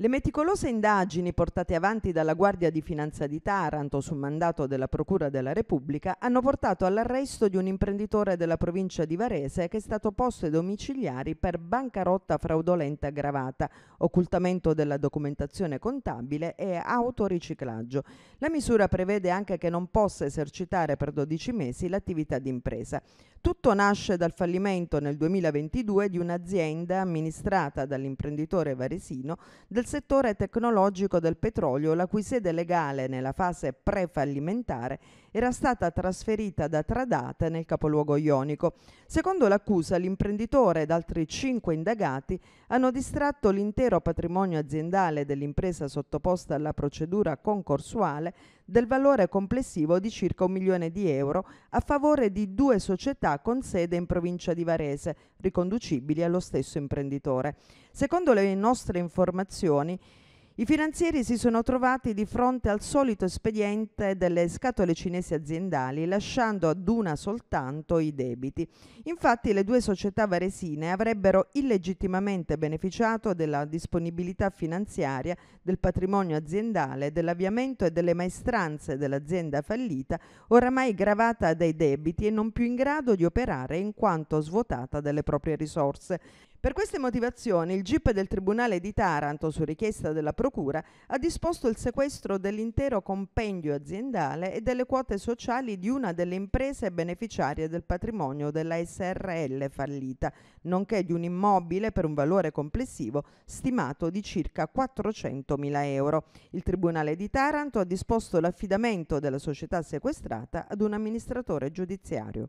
Le meticolose indagini portate avanti dalla Guardia di Finanza di Taranto su mandato della Procura della Repubblica hanno portato all'arresto di un imprenditore della provincia di Varese che è stato posto ai domiciliari per bancarotta fraudolenta aggravata, occultamento della documentazione contabile e autoriciclaggio. La misura prevede anche che non possa esercitare per 12 mesi l'attività d'impresa. Tutto nasce dal fallimento nel 2022 di un'azienda amministrata dall'imprenditore varesino del settore tecnologico del petrolio, la cui sede legale nella fase prefallimentare era stata trasferita da Tradate nel capoluogo ionico. Secondo l'accusa, l'imprenditore ed altri cinque indagati hanno distratto l'intero patrimonio aziendale dell'impresa sottoposta alla procedura concorsuale del valore complessivo di circa un milione di euro a favore di due società con sede in provincia di Varese, riconducibili allo stesso imprenditore. Secondo le nostre informazioni, elezioni, i finanzieri si sono trovati di fronte al solito espediente delle scatole cinesi aziendali, lasciando ad una soltanto i debiti. Infatti le due società varesine avrebbero illegittimamente beneficiato della disponibilità finanziaria, del patrimonio aziendale, dell'avviamento e delle maestranze dell'azienda fallita, oramai gravata dai debiti e non più in grado di operare in quanto svuotata delle proprie risorse. Per queste motivazioni il GIP del Tribunale di Taranto, su richiesta della Procura, ha disposto il sequestro dell'intero compendio aziendale e delle quote sociali di una delle imprese beneficiarie del patrimonio della SRL fallita, nonché di un immobile per un valore complessivo stimato di circa 400.000 euro. Il Tribunale di Taranto ha disposto l'affidamento della società sequestrata ad un amministratore giudiziario.